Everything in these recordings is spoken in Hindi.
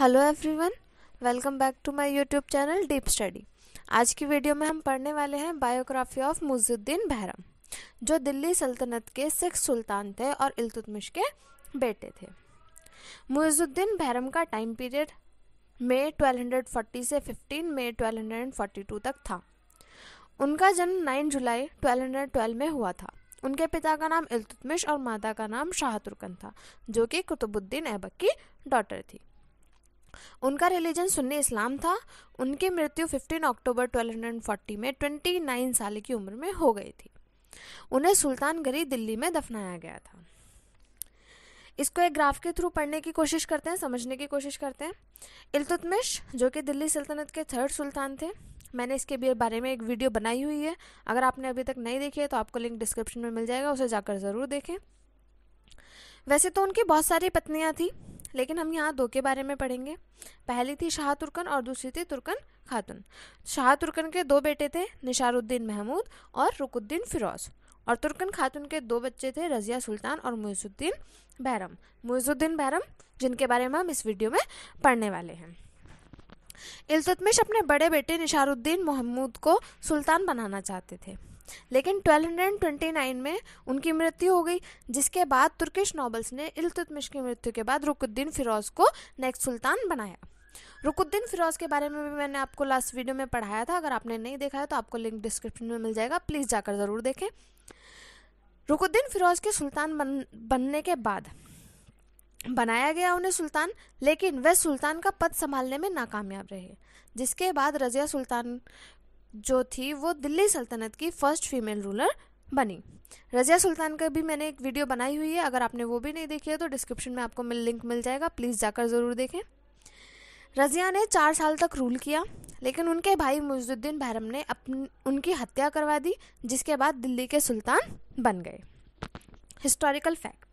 hello everyone welcome back to my YouTube channel deep study आज की वीडियो में हम पढ़ने वाले हैं बायोग्राफी ऑफ मुजुद्दीन बहरम जो दिल्ली सल्तनत के सिख सुल्तान थे और इल्तुतमिश के बेटे थे मुजुद्दीन बहरम का टाइम पीरियड मई 1240 से 15 मई 1242 तक था उनका जन्म 9 जुलाई 1212 में हुआ था उनके पिता का नाम इल्तुतमिश और माता का नाम शाहतुर्कन था जो कि कुतुबुद्दीन ऐबक की डॉटर थी उनका रिलीजन सुन्नी इस्लाम था उनकी मृत्यु 15 अक्टूबर 1240 में 29 साल की उम्र में हो गई थी उन्हें सुल्तान गरी दिल्ली में दफनाया गया था इसको एक ग्राफ के थ्रू पढ़ने की कोशिश करते हैं समझने की कोशिश करते हैं इल्तुतमिश जो कि दिल्ली सल्तनत के थर्ड सुल्तान थे मैंने इसके भी बारे में एक वीडियो बनाई हुई है अगर आपने अभी तक नहीं देखी है तो आपको लिंक डिस्क्रिप्शन में मिल जाएगा उसे जाकर ज़रूर देखें वैसे तो उनकी बहुत सारी पत्नियाँ थीं लेकिन हम यहाँ दो के बारे में पढ़ेंगे पहली थी शाह तुर्कन और दूसरी थी तुर्कन खातुन शाह तुर्कन के दो बेटे थे निशारुद्दीन महमूद और रुकुद्दीन फिरोज़ और तुर्कन खातुन के दो बच्चे थे रजिया सुल्तान और मोइजुद्दीन बैरम मोइजुद्दीन बैरम जिनके बारे में हम इस वीडियो में पढ़ने वाले हैं इल्तुतमिश अपने बड़े बेटे निशारुद्दीन महमूद को सुल्तान बनाना चाहते थे लेकिन 1229 में उनकी मृत्यु हो गई जिसके बाद तुर्किश नॉबल्स ने इल्तुतमिश की मृत्यु के बाद रुकुद्दीन फिरोज को नेक्स्ट सुल्तान बनाया रुकुद्दीन फिरोज के बारे में भी मैंने आपको लास्ट वीडियो में पढ़ाया था अगर आपने नहीं देखा है तो आपको लिंक डिस्क्रिप्शन में मिल जाएगा प्लीज़ जाकर ज़रूर देखें रुकुद्दीन फिरोज के सुल्तान बन बनने के बाद बनाया गया उन्हें सुल्तान लेकिन वह सुल्तान का पद संभालने में नाकामयाब रहे जिसके बाद रजिया सुल्तान जो थी वो दिल्ली सल्तनत की फ़र्स्ट फीमेल रूलर बनी रज़िया सुल्तान का भी मैंने एक वीडियो बनाई हुई है अगर आपने वो भी नहीं देखी है तो डिस्क्रिप्शन में आपको मिल लिंक मिल जाएगा प्लीज़ जाकर ज़रूर देखें रज़िया ने चार साल तक रूल किया लेकिन उनके भाई मुजुद्दीन भैरम ने अपन उनकी हत्या करवा दी जिसके बाद दिल्ली के सुल्तान बन गए हिस्टोरिकल फैक्ट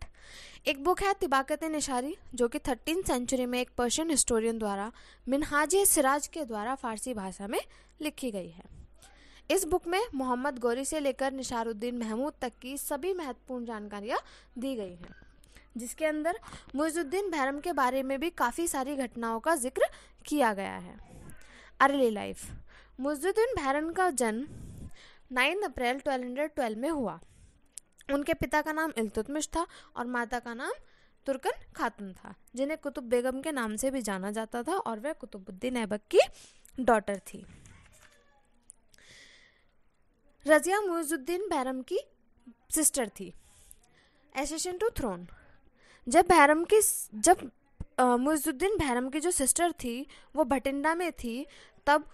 एक बुक है तिबाकत निशारी जो कि थर्टीन सेंचुरी में एक पर्शियन हिस्टोरियन द्वारा मिनहाज सिराज के द्वारा फारसी भाषा में लिखी गई है इस बुक में मोहम्मद गौरी से लेकर निशारुद्दीन महमूद तक की सभी महत्वपूर्ण जानकारियाँ दी गई हैं जिसके अंदर मुजुद्दीन भैरम के बारे में भी काफ़ी सारी घटनाओं का जिक्र किया गया है अर्ली लाइफ मुजुद्दीन भैरम का जन्म 9 अप्रैल 1212 में हुआ उनके पिता का नाम इल्तुतमिश था और माता का नाम तुर्कन खातून था जिन्हें कुतुब बेगम के नाम से भी जाना जाता था और वह कुतुबुद्दीन ऐबक की डॉटर थी रजिया मुइजुद्दीन बैरम की सिस्टर थी एसेशन टू थ्रोन जब बैरम की जब मुइजुद्दीन बैरम की जो सिस्टर थी वो भटिंडा में थी तब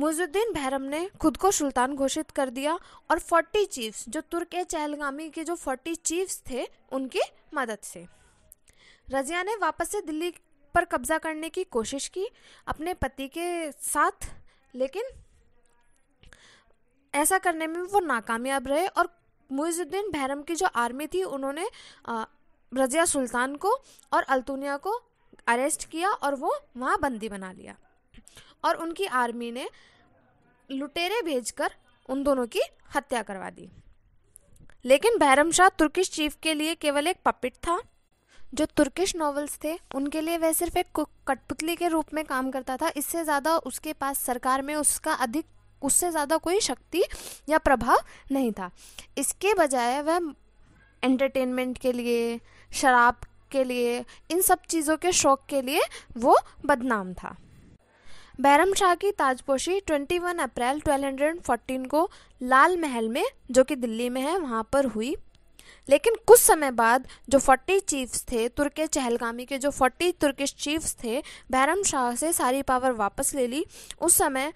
मुजुद्दीन बहरम ने खुद को सुल्तान घोषित कर दिया और 40 चीफ्स जो तुर्क चहलगामी के जो 40 चीफ्स थे उनकी मदद से रजिया ने वापस से दिल्ली पर कब्जा करने की कोशिश की अपने पति के साथ लेकिन ऐसा करने में वो नाकामयाब रहे और मुइजुद्दीन बहरम की जो आर्मी थी उन्होंने रजिया सुल्तान को और अल्तुनिया को अरेस्ट किया और वो वहाँ बंदी बना लिया और उनकी आर्मी ने लुटेरे भेजकर उन दोनों की हत्या करवा दी लेकिन बैरम शाह तुर्किश चीफ के लिए केवल एक पपिट था जो तुर्किश नॉवेल्स थे उनके लिए वह सिर्फ एक कठपुतली के रूप में काम करता था इससे ज़्यादा उसके पास सरकार में उसका अधिक उससे ज़्यादा कोई शक्ति या प्रभाव नहीं था इसके बजाय वह एंटरटेनमेंट के लिए शराब के लिए इन सब चीज़ों के शौक के लिए वो बदनाम था बैरम शाह की ताजपोशी 21 अप्रैल 1214 को लाल महल में जो कि दिल्ली में है वहाँ पर हुई लेकिन कुछ समय बाद जो 40 चीफ्स थे तुर्के चहलगामी के जो 40 तुर्किश चीफ्स थे बैरम शाह से सारी पावर वापस ले ली उस समय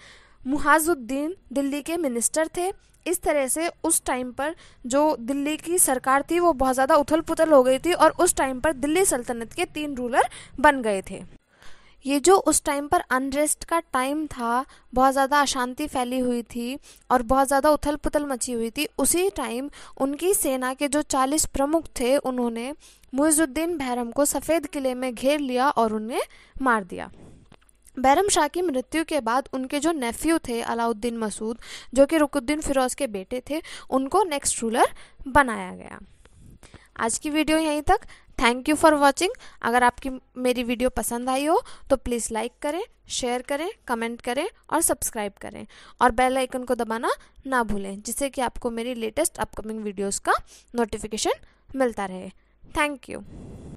मुहाजुद्दीन दिल्ली के मिनिस्टर थे इस तरह से उस टाइम पर जो दिल्ली की सरकार थी वो बहुत ज़्यादा उथल पुथल हो गई थी और उस टाइम पर दिल्ली सल्तनत के तीन रूलर बन गए थे ये जो उस टाइम पर अनरेस्ट का टाइम था बहुत ज़्यादा अशांति फैली हुई थी और बहुत ज़्यादा उथल पुथल मची हुई थी उसी टाइम उनकी सेना के जो चालीस प्रमुख थे उन्होंने मुइजुद्दीन बहरम को सफ़ेद किले में घेर लिया और उन्हें मार दिया बैरम शाह की मृत्यु के बाद उनके जो नेफ्यू थे अलाउद्दीन मसूद जो कि रुकुद्दीन फिरोज के बेटे थे उनको नेक्स्ट रूलर बनाया गया आज की वीडियो यहीं तक थैंक यू फॉर वॉचिंग अगर आपकी मेरी वीडियो पसंद आई हो तो प्लीज़ लाइक करें शेयर करें कमेंट करें और सब्सक्राइब करें और बेल आइकन को दबाना ना भूलें जिससे कि आपको मेरी लेटेस्ट अपकमिंग वीडियोस का नोटिफिकेशन मिलता रहे थैंक यू